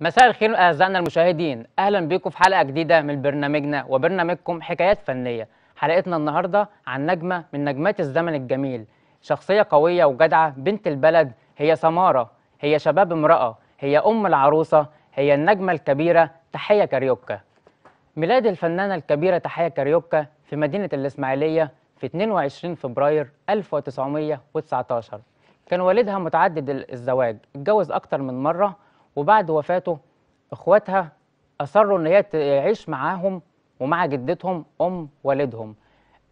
مساء الخير اعزائنا المشاهدين اهلا بكم في حلقه جديده من برنامجنا وبرنامجكم حكايات فنيه حلقتنا النهارده عن نجمه من نجمات الزمن الجميل شخصيه قويه وجدعه بنت البلد هي سماره هي شباب امراه هي ام العروسه هي النجمه الكبيره تحيه كاريوكا ميلاد الفنانه الكبيره تحيه كاريوكا في مدينه الاسماعيليه في 22 فبراير 1919 كان والدها متعدد الزواج اتجوز اكتر من مره وبعد وفاته اخواتها اصروا ان هي تعيش معاهم ومع جدتهم ام والدهم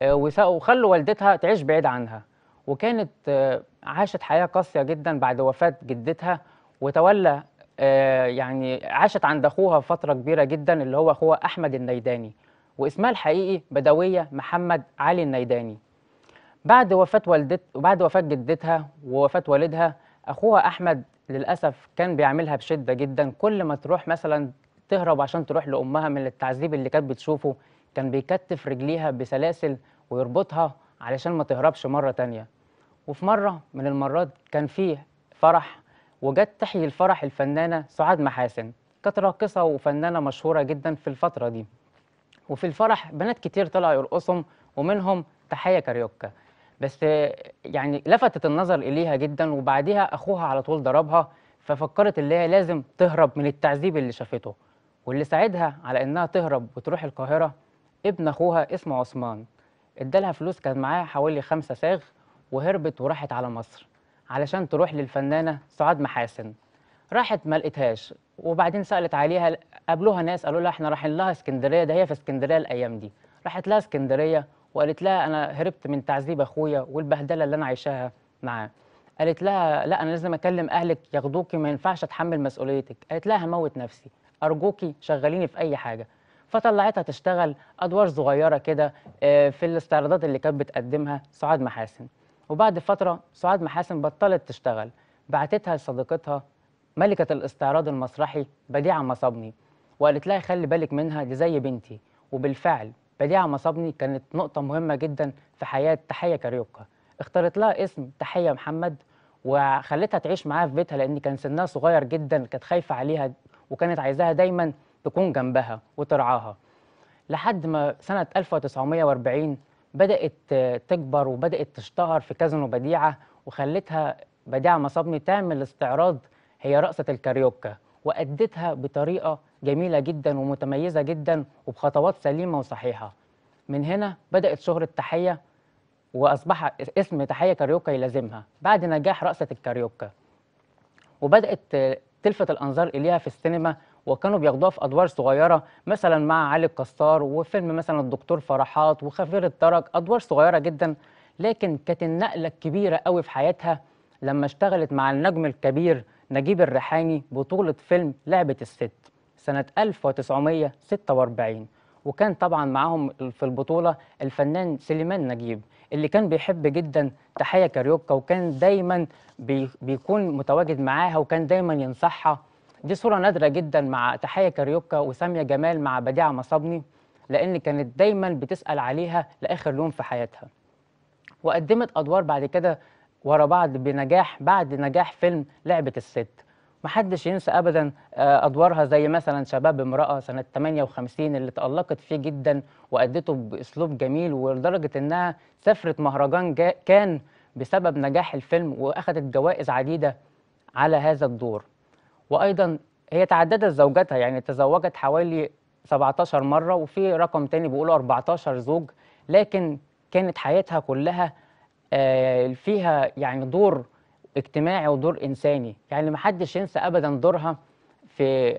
آه، وخلوا والدتها تعيش بعيد عنها وكانت آه، عاشت حياه قاسيه جدا بعد وفاه جدتها وتولى آه، يعني عاشت عند اخوها فتره كبيره جدا اللي هو اخوها احمد النيداني واسمها الحقيقي بدويه محمد علي النيداني بعد وفاه والدت وبعد وفاه جدتها ووفاه والدها اخوها احمد للاسف كان بيعملها بشده جدا كل ما تروح مثلا تهرب عشان تروح لامها من التعذيب اللي كانت بتشوفه كان بيكتف رجليها بسلاسل ويربطها علشان ما تهربش مره تانية وفي مره من المرات كان فيه فرح وجت تحيي الفرح الفنانه سعاد محاسن كانت راقصه وفنانه مشهوره جدا في الفتره دي وفي الفرح بنات كتير طلعوا يرقصوا ومنهم تحيه كاريوكا بس يعني لفتت النظر اليها جدا وبعديها اخوها على طول ضربها ففكرت اللي هي لازم تهرب من التعذيب اللي شافته واللي ساعدها على انها تهرب وتروح القاهره ابن اخوها اسمه عثمان ادالها فلوس كان معاها حوالي خمسة ساغ وهربت وراحت على مصر علشان تروح للفنانه سعاد محاسن راحت ما لقيتهاش وبعدين سالت عليها قابلوها ناس قالوا لها احنا رايحين لها اسكندريه ده هي في اسكندريه الايام دي راحت لها اسكندريه وقالت لها انا هربت من تعذيب اخويا والبهدله اللي انا عايشاها معاه قالت لها لا انا لازم اكلم اهلك ياخدوكي ما ينفعش اتحمل مسؤوليتك قالت لها هموت نفسي ارجوكي شغليني في اي حاجه فطلعتها تشتغل ادوار صغيره كده آه، في الاستعراضات اللي كانت بتقدمها سعاد محاسن وبعد فتره سعاد محاسن بطلت تشتغل بعتتها لصديقتها ملكه الاستعراض المسرحي بديعه مصابني وقالت لها خلي بالك منها دي زي بنتي وبالفعل بديعة مصابني كانت نقطة مهمة جدا في حياة تحية كاريوكا اختارت لها اسم تحية محمد وخلتها تعيش معاها في بيتها لأن كان سنها صغير جدا كانت خايفة عليها وكانت عايزاها دايما تكون جنبها وترعاها لحد ما سنة 1940 بدأت تكبر وبدأت تشتهر في كازينو بديعة وخلتها بديعة مصابني تعمل استعراض هي رقصة الكاريوكا وأدتها بطريقة جميلة جدا ومتميزة جدا وبخطوات سليمة وصحيحة من هنا بدأت شهرة تحية وأصبح اسم تحية كاريوكا يلازمها بعد نجاح رقصة الكاريوكا وبدأت تلفت الأنظار إليها في السينما وكانوا بياخدوها في أدوار صغيرة مثلا مع علي القصار وفيلم مثلا الدكتور فرحات وخفير الترك أدوار صغيرة جدا لكن كانت النقلة الكبيرة قوي في حياتها لما اشتغلت مع النجم الكبير نجيب الريحاني بطولة فيلم لعبة الست سنة 1946 وكان طبعا معاهم في البطولة الفنان سليمان نجيب اللي كان بيحب جدا تحية كاريوكا وكان دايما بي بيكون متواجد معاها وكان دايما ينصحها دي صورة نادرة جدا مع تحية كاريوكا وسامية جمال مع بديعة مصابني لأن كانت دايما بتسأل عليها لآخر يوم في حياتها وقدمت أدوار بعد كده ورا بعض بنجاح بعد نجاح فيلم لعبة الست محدش ينسى ابدا آه، ادوارها زي مثلا شباب امراه سنه 58 اللي تالقت فيه جدا وادته باسلوب جميل ولدرجه انها سافرت مهرجان كان بسبب نجاح الفيلم واخذت جوائز عديده على هذا الدور وايضا هي تعددت زوجاتها يعني تزوجت حوالي 17 مره وفي رقم تاني بيقولوا 14 زوج لكن كانت حياتها كلها آه، فيها يعني دور اجتماعي ودور انساني يعني ما حدش ينسى ابدا دورها في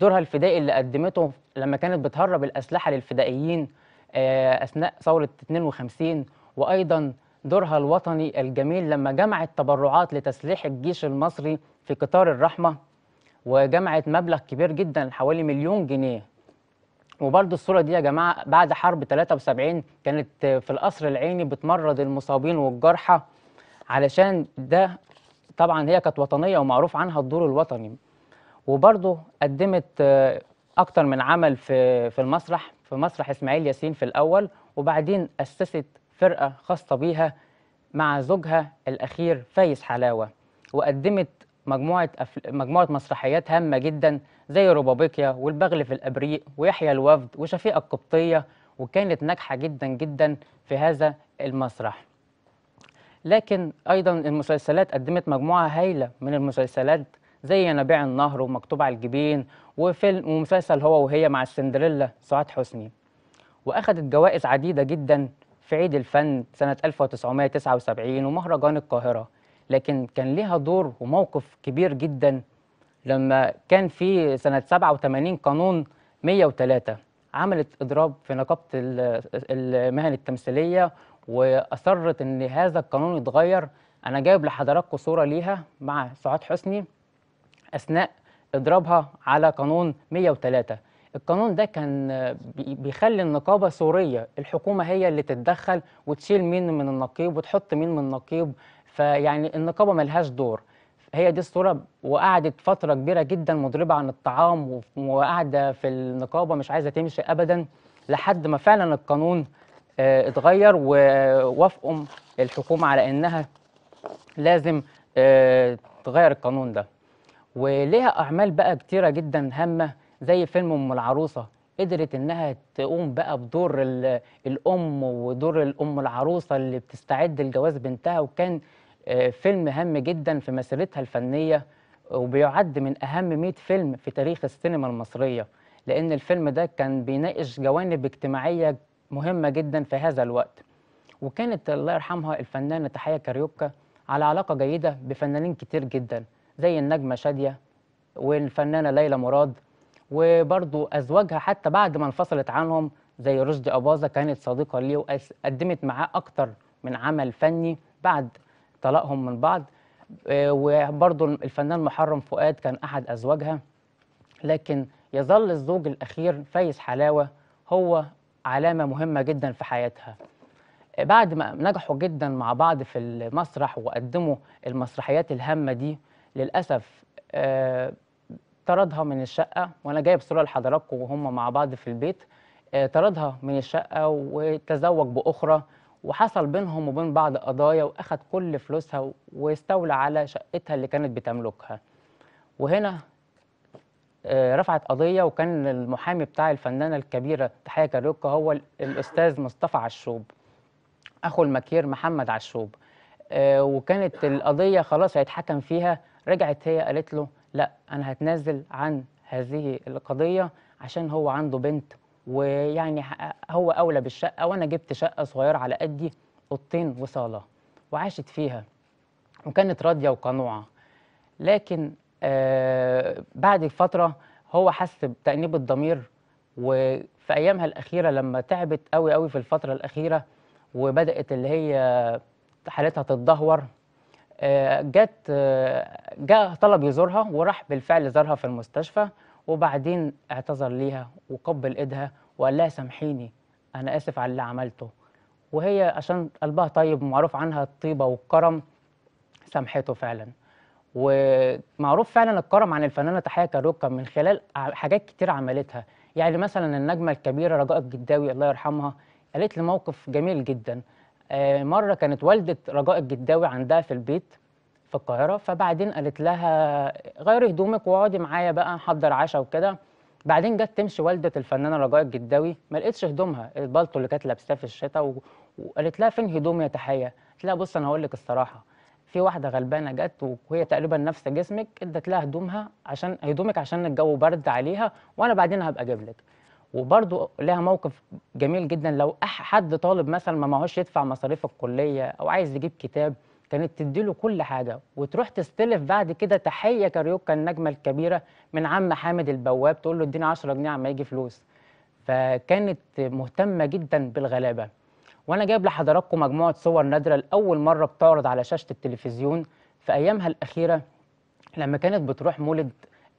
دورها الفدائي اللي قدمته لما كانت بتهرب الاسلحه للفدائيين آه، اثناء ثوره 52 وايضا دورها الوطني الجميل لما جمعت تبرعات لتسليح الجيش المصري في قطار الرحمه وجمعت مبلغ كبير جدا حوالي مليون جنيه وبرضه الصورة دي يا جماعة بعد حرب 73 كانت في القصر العيني بتمرض المصابين والجرحى علشان ده طبعا هي كانت وطنية ومعروف عنها الدور الوطني وبرضه قدمت آه، أكتر من عمل في في المسرح في مسرح إسماعيل ياسين في الأول وبعدين أسست فرقة خاصة بيها مع زوجها الأخير فايز حلاوة وقدمت مجموعة أف... مجموعة مسرحيات هامة جدا زي روبابيكيا والبغل في الأبريق ويحيى الوفد وشفيقة القبطية وكانت ناجحة جدا جدا في هذا المسرح لكن أيضا المسلسلات قدمت مجموعة هايلة من المسلسلات زي ينابيع النهر ومكتوب على الجبين وفيلم ومسلسل هو وهي مع السندريلا سعاد حسني وأخذت جوائز عديدة جدا في عيد الفن سنة 1979 ومهرجان القاهرة لكن كان ليها دور وموقف كبير جدا لما كان في سنة 87 قانون 103 عملت إضراب في نقابة المهن التمثيلية وأصرت إن هذا القانون يتغير أنا جايب لحضراتكم صورة ليها مع سعاد حسني أثناء إضرابها على قانون 103 القانون ده كان بيخلي النقابه صوريه الحكومه هي اللي تتدخل وتشيل مين من النقيب وتحط مين من النقيب فيعني النقابه ملهاش دور هي دي الصوره وقعدت فتره كبيره جدا مضربه عن الطعام وقاعده في النقابه مش عايزه تمشي ابدا لحد ما فعلا القانون آه، اتغير ووافقوا الحكومه على انها لازم آه، تغير القانون ده وليها اعمال بقى كتيره جدا هامه زي فيلم ام العروسه قدرت انها تقوم بقى بدور الام ودور الام العروسه اللي بتستعد لجواز بنتها وكان آه، فيلم هام جدا في مسيرتها الفنيه وبيعد من اهم 100 فيلم في تاريخ السينما المصريه لان الفيلم ده كان بيناقش جوانب اجتماعيه مهمه جدا في هذا الوقت وكانت الله يرحمها الفنانه تحيه كاريوكا على علاقه جيده بفنانين كتير جدا زي النجمه شاديه والفنانه ليلى مراد وبرضو ازواجها حتى بعد ما انفصلت عنهم زي رشدي اباظه كانت صديقه ليه وقدمت معاه اكتر من عمل فني بعد طلاقهم من بعض آه، وبرضو الفنان محرم فؤاد كان أحد أزواجها لكن يظل الزوج الأخير فايز حلاوة هو علامة مهمة جدا في حياتها آه، بعد ما نجحوا جدا مع بعض في المسرح وقدموا المسرحيات الهامة دي للأسف آه، طردها من الشقة وأنا جايب صورة لحضراتكم وهم مع بعض في البيت طردها من الشقة وتزوج بأخرى وحصل بينهم وبين بعض قضايا واخد كل فلوسها واستولى على شقتها اللي كانت بتملكها وهنا آه، رفعت قضية وكان المحامي بتاع الفنانة الكبيرة تحية كاريوكا هو الأستاذ مصطفى عشوب أخو المكير محمد عشوب آه، وكانت القضية خلاص هيتحكم فيها رجعت هي قالت له لا أنا هتنازل عن هذه القضية عشان هو عنده بنت ويعني هو أولى بالشقة وأنا جبت شقة صغيرة على قدي أوضتين وصالة وعاشت فيها وكانت راضية وقنوعة لكن آه بعد فترة هو حس بتأنيب الضمير وفي أيامها الأخيرة لما تعبت قوي قوي في الفترة الأخيرة وبدأت اللي هي حالتها تتدهور آه جت آه جاء طلب يزورها وراح بالفعل زارها في المستشفى وبعدين اعتذر ليها وقبل ايدها وقال لها سامحيني انا اسف على اللي عملته وهي عشان قلبها طيب ومعروف عنها الطيبه والكرم سامحته فعلا ومعروف فعلا الكرم عن الفنانه تحيه كاروكا من خلال حاجات كتير عملتها يعني مثلا النجمه الكبيره رجاء الجداوي الله يرحمها قالت لي موقف جميل جدا آه، مره كانت والده رجاء الجداوي عندها في البيت في القاهره فبعدين قالت لها غيري هدومك واقعدي معايا بقى نحضر عشاء وكده بعدين جت تمشي والده الفنانه رجاء الجداوي ما لقيتش هدومها البلطو اللي كانت لابساه في الشتاء و... وقالت لها فين هدومي يا تحيه قالت لها بص انا هقول لك الصراحه في واحده غلبانه جت وهي تقريبا نفس جسمك ادت لها هدومها عشان هدومك عشان الجو برد عليها وانا بعدين هبقى اجيب لك وبرضه لها موقف جميل جدا لو حد طالب مثلا ما معهوش يدفع مصاريف الكليه او عايز يجيب كتاب كانت تديله كل حاجة وتروح تستلف بعد كده تحية كاريوكا النجمة الكبيرة من عم حامد البواب تقول له اديني 10 جنيه عما يجي فلوس فكانت مهتمة جدا بالغلابة وأنا جايب لحضراتكم مجموعة صور نادرة لأول مرة بتعرض على شاشة التلفزيون في أيامها الأخيرة لما كانت بتروح مولد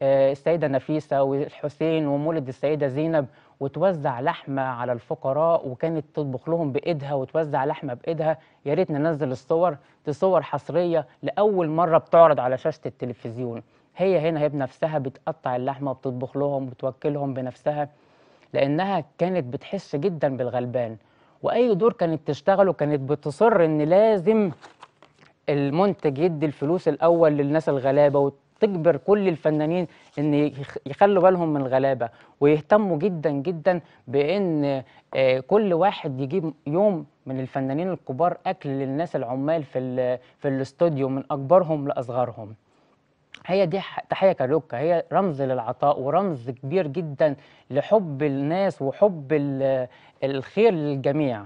آه، السيدة نفيسة والحسين ومولد السيدة زينب وتوزع لحمه على الفقراء وكانت تطبخ لهم بايدها وتوزع لحمه بايدها يا ريت ننزل الصور دي صور حصريه لاول مره بتعرض على شاشه التلفزيون هي هنا هي بنفسها بتقطع اللحمه وبتطبخ لهم وبتوكلهم بنفسها لانها كانت بتحس جدا بالغلبان واي دور كانت تشتغله كانت بتصر ان لازم المنتج يدي الفلوس الاول للناس الغلابه تجبر كل الفنانين ان يخلوا بالهم من الغلابه ويهتموا جدا جدا بان آه، كل واحد يجيب يوم من الفنانين الكبار اكل للناس العمال في في الاستوديو من اكبرهم لاصغرهم هي دي تحية كاروكا هي رمز للعطاء ورمز كبير جدا لحب الناس وحب الخير للجميع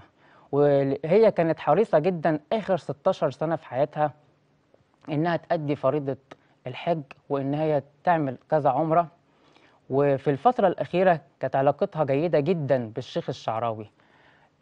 وهي كانت حريصة جدا آخر 16 سنة في حياتها إنها تأدي فريضة الحج وإن هي تعمل كذا عمرة وفي الفترة الأخيرة كانت علاقتها جيدة جدا بالشيخ الشعراوي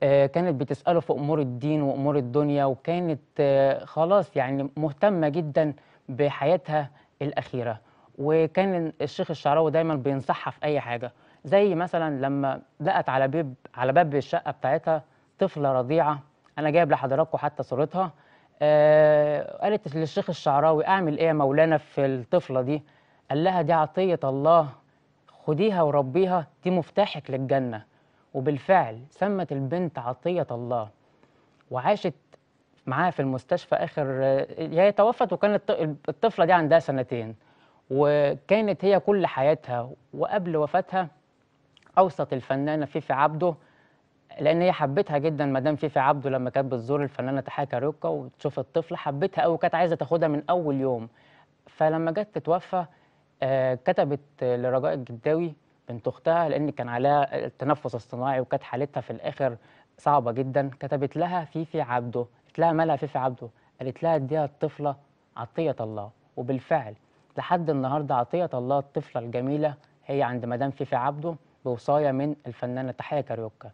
آه، كانت بتسأله في أمور الدين وأمور الدنيا وكانت آه، خلاص يعني مهتمة جدا بحياتها الأخيرة وكان الشيخ الشعراوي دايما بينصحها في أي حاجة زي مثلا لما لقت على باب على باب الشقة بتاعتها طفلة رضيعة أنا جايب لحضراتكم حتى صورتها آه قالت للشيخ الشعراوي اعمل ايه يا مولانا في الطفله دي قال لها دي عطيه الله خديها وربيها دي مفتاحك للجنه وبالفعل سمت البنت عطيه الله وعاشت معاها في المستشفى اخر آه، هي توفت وكانت الطفله دي عندها سنتين وكانت هي كل حياتها وقبل وفاتها اوصت الفنانه فيفي عبده لان هي حبتها جدا مدام فيفي عبده لما كانت بتزور الفنانه تحية كاروكا وتشوف الطفله حبتها قوي وكانت عايزه تاخدها من اول يوم فلما جت تتوفى آه، كتبت لرجاء الجداوي بنت اختها لان كان عليها التنفس الصناعي وكانت حالتها في الاخر صعبه جدا كتبت لها فيفي عبده قالت لها مالها فيفي عبده قالت لها اديها الطفله عطيه الله وبالفعل لحد النهارده عطيه الله الطفله الجميله هي عند مدام فيفي عبده بوصايه من الفنانه تحيه كاريوكا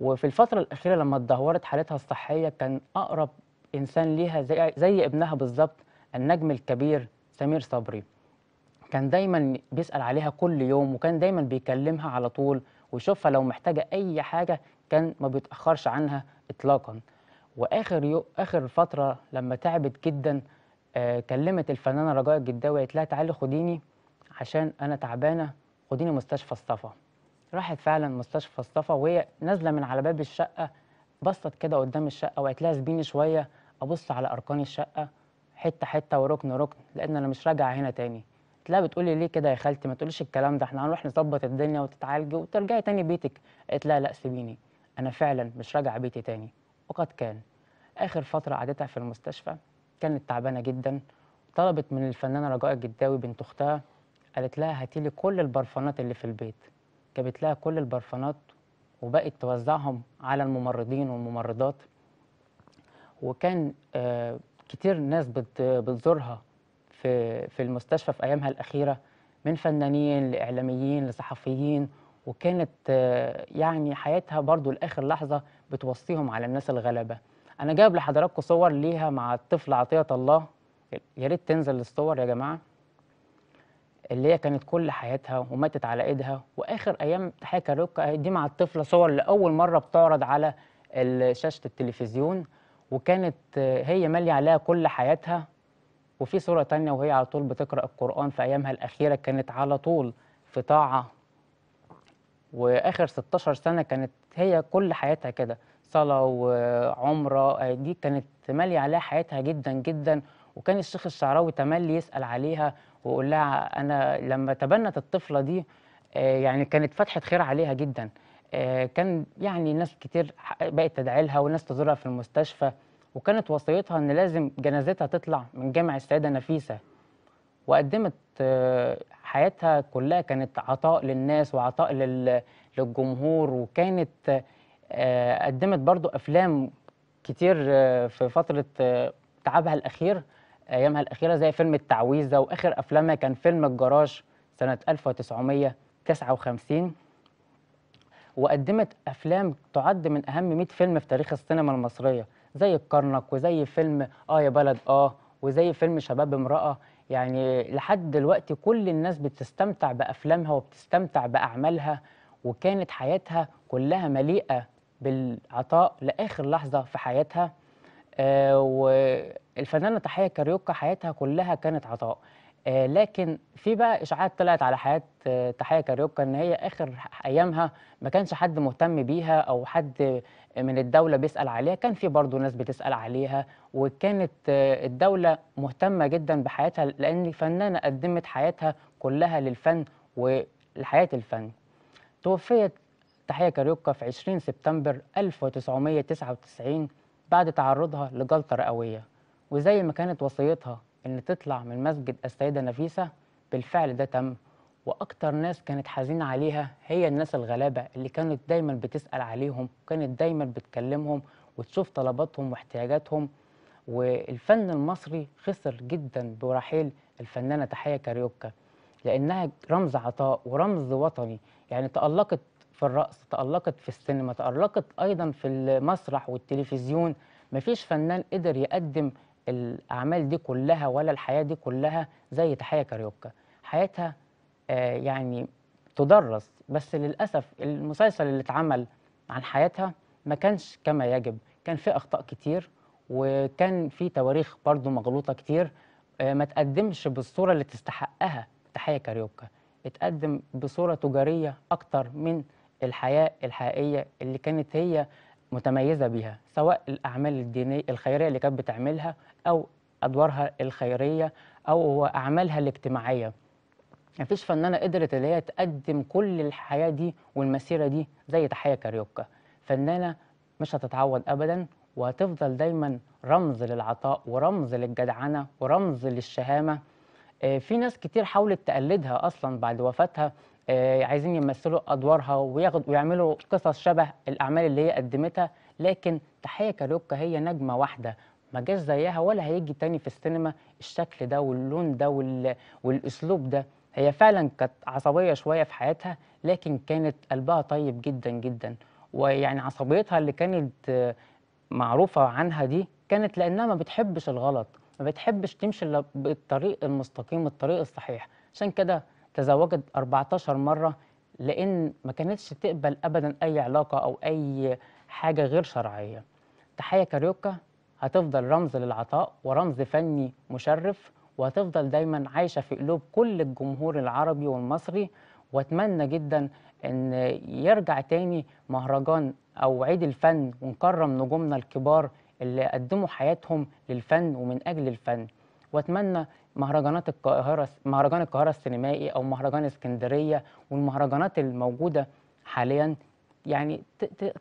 وفي الفترة الأخيرة لما اتدهورت حالتها الصحية كان أقرب إنسان ليها زي, زي ابنها بالظبط النجم الكبير سمير صبري كان دايما بيسأل عليها كل يوم وكان دايما بيكلمها على طول ويشوفها لو محتاجة أي حاجة كان ما بيتأخرش عنها إطلاقا وآخر يو آخر فترة لما تعبت جدا آه كلمت الفنانة رجاء الجداوي قالت لها تعالي خديني عشان أنا تعبانة خديني مستشفى الصفا راحت فعلا مستشفى الصفا وهي نازله من على باب الشقه بصت كده قدام الشقه وقالت لها سبيني شويه ابص على اركان الشقه حته حته وركن ركن لان انا مش راجعه هنا تاني قلت لها بتقولي ليه كده يا خالتي ما تقوليش الكلام ده احنا هنروح نظبط الدنيا وتتعالجي وترجعي تاني بيتك قالت لها لا سيبيني انا فعلا مش راجعه بيتي تاني وقد كان اخر فتره قعدتها في المستشفى كانت تعبانه جدا طلبت من الفنانه رجاء الجداوي بنت اختها قالت لها لي كل البرفانات اللي في البيت ركبت لها كل البرفانات وبقت توزعهم على الممرضين والممرضات وكان آه، كتير ناس بتزورها في في المستشفى في ايامها الاخيره من فنانين لاعلاميين لصحفيين وكانت آه، يعني حياتها برضو لاخر لحظه بتوصيهم على الناس الغلابه انا جايب لحضراتكم صور ليها مع الطفل عطيه الله يا ريت تنزل الصور يا جماعه اللي هي كانت كل حياتها وماتت على ايدها واخر ايام حياه كاروكا دي مع الطفله صور لاول مره بتعرض على شاشه التلفزيون وكانت هي ماليه عليها كل حياتها وفي صوره تانية وهي على طول بتقرا القران في ايامها الاخيره كانت على طول في طاعه واخر 16 سنه كانت هي كل حياتها كده صلاه وعمره دي كانت ماليه عليها حياتها جدا جدا وكان الشيخ الشعراوي تملي يسال عليها واقول لها انا لما تبنت الطفله دي آه، يعني كانت فتحه خير عليها جدا آه، كان يعني ناس كتير بقت تدعي لها وناس تزورها في المستشفى وكانت وصيتها ان لازم جنازتها تطلع من جامع السيده نفيسه وقدمت آه، حياتها كلها كانت عطاء للناس وعطاء للجمهور وكانت قدمت برضو افلام كتير في فتره تعبها الاخير ايامها الاخيره زي فيلم التعويذه واخر افلامها كان فيلم الجراج سنه 1959 وقدمت افلام تعد من اهم 100 فيلم في تاريخ السينما المصريه زي الكرنك وزي فيلم اه يا بلد اه وزي فيلم شباب امراه يعني لحد دلوقتي كل الناس بتستمتع بافلامها وبتستمتع باعمالها وكانت حياتها كلها مليئه بالعطاء لاخر لحظه في حياتها آه و الفنانة تحية كاريوكا حياتها كلها كانت عطاء آه، لكن في بقى اشاعات طلعت على حياه آه، تحيه كاريوكا ان هي اخر ايامها ما كانش حد مهتم بيها او حد من الدوله بيسال عليها كان في برضه ناس بتسال عليها وكانت آه، الدوله مهتمه جدا بحياتها لان الفنانه قدمت حياتها كلها للفن ولحياه الفن توفيت تحيه كاريوكا في 20 سبتمبر 1999 بعد تعرضها لجلطه رئويه وزي ما كانت وصيتها إن تطلع من مسجد السيدة نفيسة بالفعل ده تم وأكتر ناس كانت حزينة عليها هي الناس الغلابة اللي كانت دايما بتسأل عليهم وكانت دايما بتكلمهم وتشوف طلباتهم واحتياجاتهم والفن المصري خسر جدا برحيل الفنانة تحية كاريوكا لأنها رمز عطاء ورمز وطني يعني تألقت في الرقص تألقت في السينما تألقت أيضا في المسرح والتلفزيون مفيش فنان قدر يقدم الاعمال دي كلها ولا الحياه دي كلها زي تحيه كاريوكا حياتها آه، يعني تدرس بس للاسف المسلسل اللي اتعمل عن حياتها ما كانش كما يجب كان في اخطاء كتير وكان في تواريخ برضو مغلوطه كتير آه، ما تقدمش بالصوره اللي تستحقها تحيه كاريوكا اتقدم بصوره تجاريه اكتر من الحياه الحقيقيه اللي كانت هي متميزه بيها سواء الاعمال الدينيه الخيريه اللي كانت بتعملها او ادوارها الخيريه او اعمالها الاجتماعيه مفيش فنانه قدرت اللي هي تقدم كل الحياه دي والمسيره دي زي تحيه كاريوكا فنانه مش هتتعوض ابدا وهتفضل دايما رمز للعطاء ورمز للجدعنه ورمز للشهامه آه، في ناس كتير حاولت تقلدها اصلا بعد وفاتها آه، عايزين يمثلوا ادوارها وياخد ويعملوا قصص شبه الاعمال اللي هي قدمتها لكن تحيه كالوكا هي نجمه واحده ما جاش زيها ولا هيجي تاني في السينما الشكل ده واللون ده والاسلوب ده هي فعلا كانت عصبيه شويه في حياتها لكن كانت قلبها طيب جدا جدا ويعني عصبيتها اللي كانت آه، معروفه عنها دي كانت لانها ما بتحبش الغلط ما بتحبش تمشي بالطريق المستقيم الطريق الصحيح عشان كده تزوجت 14 مرة لأن ما كانتش تقبل أبدا أي علاقة أو أي حاجة غير شرعية تحية كاريوكا هتفضل رمز للعطاء ورمز فني مشرف وهتفضل دايما عايشة في قلوب كل الجمهور العربي والمصري واتمنى جدا ان يرجع تاني مهرجان او عيد الفن ونكرم نجومنا الكبار اللي قدموا حياتهم للفن ومن اجل الفن واتمنى مهرجانات القاهره مهرجان القاهره السينمائي او مهرجان اسكندريه والمهرجانات الموجوده حاليا يعني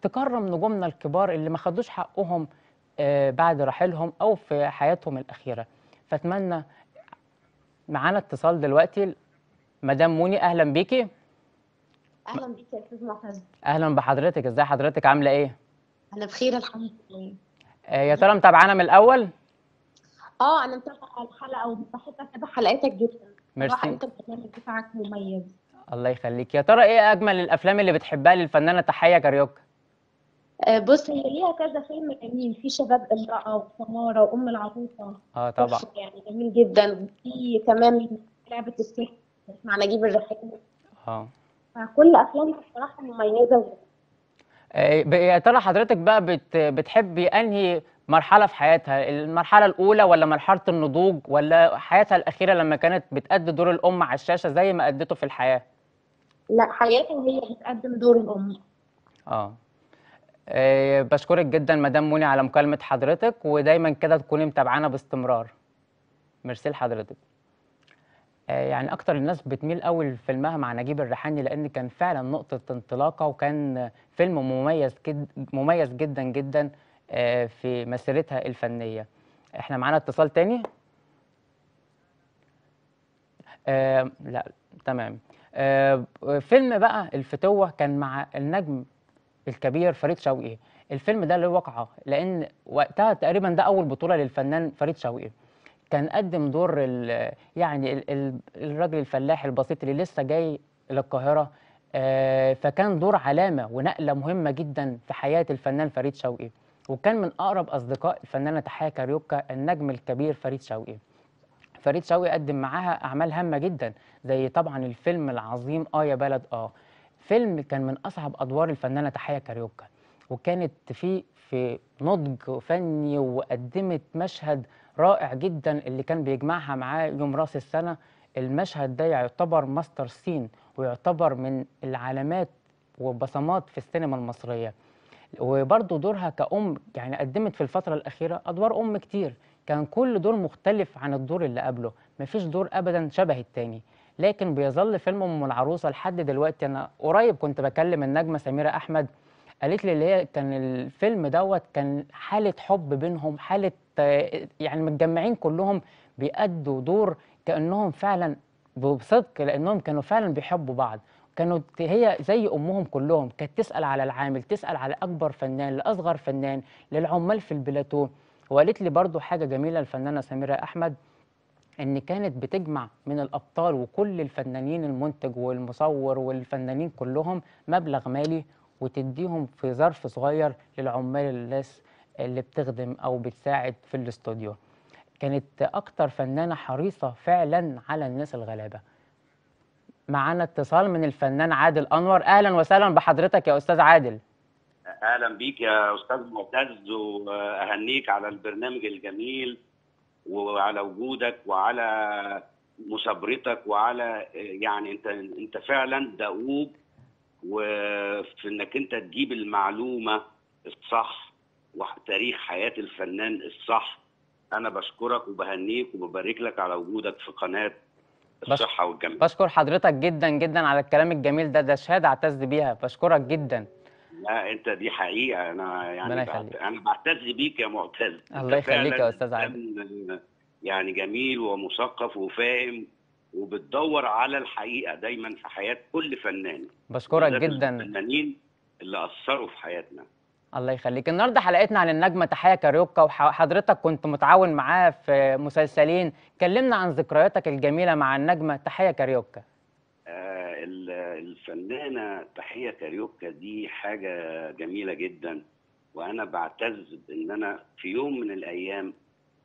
تكرم نجومنا الكبار اللي ما خدوش حقهم آه، بعد رحيلهم او في حياتهم الاخيره فاتمنى معانا اتصال دلوقتي مدام موني اهلا بيكي اهلا بيكي يا استاذ محمد اهلا بحضرتك ازاي حضرتك عامله ايه انا بخير الحمد لله آه، يا ترى متابعانا من الاول اه انا متابعه الحلقه وبحب اتابع حلقاتك جدا ميرسي انت البرنامج بتاعك مميز الله يخليك يا ترى ايه اجمل الافلام اللي بتحبها للفنانه تحيه كاريوكا آه، بص هي ليها كذا فيلم جميل في شباب امرأة وسمارة وأم العروسة اه طبعا يعني جميل جدا في كمان لعبة السحر مع نجيب الريحاني اه فكل أفلامها بصراحة مميزة آه، يا ترى حضرتك بقى بتحبي أنهي مرحله في حياتها المرحله الاولى ولا مرحله النضوج ولا حياتها الاخيره لما كانت بتأدي دور الام على الشاشه زي ما ادته في الحياه لا حياتها هي بتقدم دور الام آه. اه بشكرك جدا مدام موني على مكالمه حضرتك ودايما كده تكوني متابعانا باستمرار ميرسي لحضرتك آه، يعني اكتر الناس بتميل قوي لفيلمها مع نجيب الريحاني لان كان فعلا نقطه انطلاقه وكان فيلم مميز جد مميز جدا جدا آه، في مسيرتها الفنيه احنا معانا اتصال تاني آه لا تمام آه فيلم بقى الفتوه كان مع النجم الكبير فريد شوقي الفيلم ده له وقعه لان وقتها تقريبا ده اول بطوله للفنان فريد شوقي كان قدم دور ال يعني ال الراجل الفلاح البسيط اللي لسه جاي للقاهره آه، فكان دور علامه ونقله مهمه جدا في حياه الفنان فريد شوقي وكان من اقرب اصدقاء الفنانه تحيه كاريوكا النجم الكبير فريد شوقي فريد شوقي قدم معاها اعمال هامه جدا زي طبعا الفيلم العظيم اه يا بلد اه فيلم كان من اصعب ادوار الفنانه تحيه كاريوكا وكانت فيه في نضج فني وقدمت مشهد رائع جدا اللي كان بيجمعها معاه يوم راس السنه المشهد ده يعتبر ماستر سين ويعتبر من العلامات وبصمات في السينما المصريه وبرضه دورها كأم يعني قدمت في الفترة الأخيرة أدوار أم كتير كان كل دور مختلف عن الدور اللي قبله مفيش دور أبدا شبه التاني لكن بيظل فيلم أم العروسة لحد دلوقتي أنا قريب كنت بكلم النجمة سميرة أحمد قالت لي اللي هي كان الفيلم دوت كان حالة حب بينهم حالة يعني متجمعين كلهم بيأدوا دور كأنهم فعلا بصدق لأنهم كانوا فعلا بيحبوا بعض كانوا هي زي امهم كلهم كانت تسال على العامل تسال على اكبر فنان لاصغر فنان للعمال في البلاتو وقالت لي برضو حاجه جميله الفنانه سميره احمد ان كانت بتجمع من الابطال وكل الفنانين المنتج والمصور والفنانين كلهم مبلغ مالي وتديهم في ظرف صغير للعمال الناس اللي بتخدم او بتساعد في الاستوديو كانت اكتر فنانه حريصه فعلا على الناس الغلابه معانا اتصال من الفنان عادل انور اهلا وسهلا بحضرتك يا استاذ عادل اهلا بيك يا استاذ معتز واهنيك على البرنامج الجميل وعلى وجودك وعلى مثابرتك وعلى يعني انت انت فعلا دؤوب وفي انك انت تجيب المعلومه الصح وتاريخ حياه الفنان الصح انا بشكرك وبهنيك وببارك لك على وجودك في قناه الصحه والجمال بشكر حضرتك جدا جدا على الكلام الجميل ده ده شهاده اعتز بيها بشكرك جدا لا انت دي حقيقه انا يعني بعت... انا بعتز بيك يا معتز الله يخليك يا استاذ عادل يعني جميل ومثقف وفاهم وبتدور على الحقيقه دايما في حياه كل فنان بشكرك جدا الفنانين اللي اثروا في حياتنا الله يخليك النهارده حلقتنا عن النجمه تحيه كاريوكا وحضرتك كنت متعاون معاه في مسلسلين كلمنا عن ذكرياتك الجميله مع النجمه تحيه كاريوكا آه الفنانه تحيه كاريوكا دي حاجه جميله جدا وانا بعتز بان انا في يوم من الايام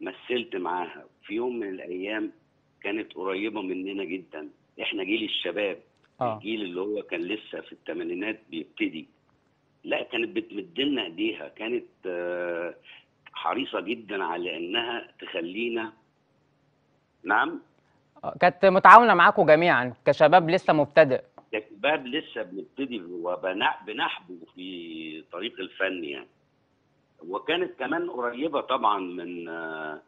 مثلت معاها في يوم من الايام كانت قريبه مننا جدا احنا جيل الشباب آه. الجيل اللي هو كان لسه في الثمانينات بيبتدي لا كانت بتمد لنا ايديها كانت آه، حريصه جدا على انها تخلينا نعم آه، كانت متعاونه معاكم جميعا كشباب لسه مبتدئ كشباب لسه بنبتدي وبنحبو في طريق الفن يعني وكانت كمان قريبه طبعا من آه،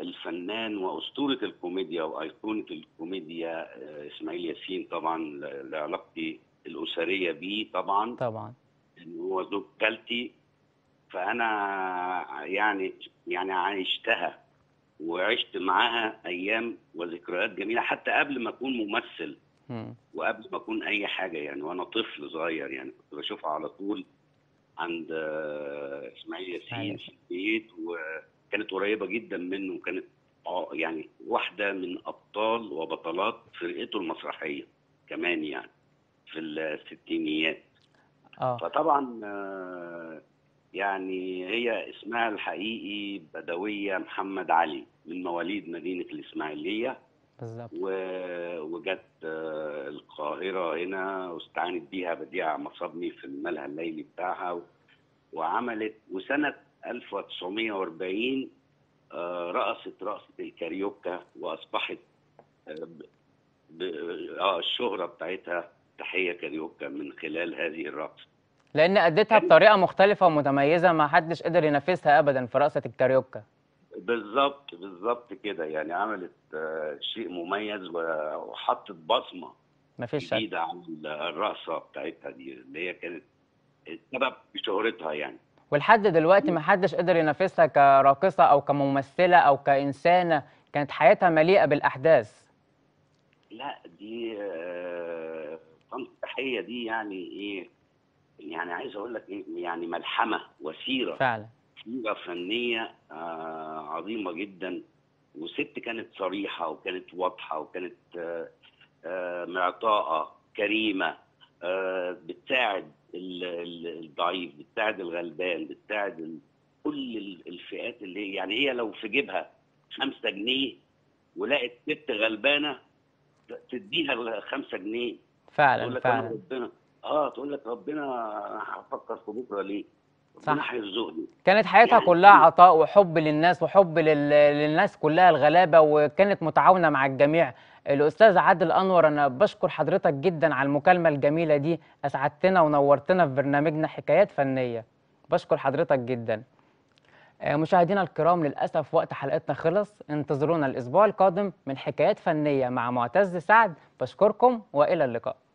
الفنان واسطوره الكوميديا وايقونه الكوميديا اسماعيل ياسين طبعا لعلاقتي الاسريه بيه طبعا طبعا هو زوج خالتي فانا يعني يعني عايشتها وعشت معاها ايام وذكريات جميله حتى قبل ما اكون ممثل وقبل ما اكون اي حاجه يعني وانا طفل صغير يعني كنت بشوفها على طول عند آه، اسماعيل ياسين أيوة. في البيت وكانت قريبه جدا منه وكانت آه، يعني واحده من ابطال وبطلات فرقته المسرحيه كمان يعني في الستينيات آه. فطبعا آه، يعني هي اسمها الحقيقي بدوية محمد علي من مواليد مدينة الإسماعيلية بالظبط وجت آه، القاهرة هنا واستعانت بيها بديع مصابني في الملهى الليلي بتاعها وعملت وسنة 1940 آه، رقصت رقصة الكاريوكا وأصبحت اه الشهرة بتاعتها تحيه كاريوكا من خلال هذه الرقصه لان اديتها بطريقه مختلفه ومتميزه ما حدش قدر ينافسها ابدا في رقصه الكاريوكا بالظبط بالظبط كده يعني عملت آه، شيء مميز وحطت بصمه مفيش جديده على الرقصه بتاعتها دي اللي هي كانت السبب في شهرتها يعني ولحد دلوقتي ما حدش قدر ينافسها كراقصه او كممثله او كانسانه كانت حياتها مليئه بالاحداث لا دي آه، الضحيه دي يعني ايه يعني عايز اقول لك إيه يعني ملحمه وسيره فعلا سيره فنيه آه عظيمه جدا وست كانت صريحه وكانت واضحه وكانت آه آه معطاءه كريمه آه بتساعد الضعيف بتساعد الغلبان بتساعد كل الفئات اللي هي يعني هي لو في جيبها 5 جنيه ولقت ست غلبانه تديها 5 جنيه فعلا تقول لك فعلا ربنا اه تقول لك ربنا انا هفكر في بكره ليه؟ صح كانت حياتها يعني كلها إيه؟ عطاء وحب للناس وحب لل... للناس كلها الغلابه وكانت متعاونه مع الجميع الاستاذ عادل انور انا بشكر حضرتك جدا على المكالمه الجميله دي اسعدتنا ونورتنا في برنامجنا حكايات فنيه بشكر حضرتك جدا آه، مشاهدينا الكرام للأسف وقت حلقتنا خلص انتظرونا الأسبوع القادم من حكايات فنية مع معتز سعد بشكركم وإلى اللقاء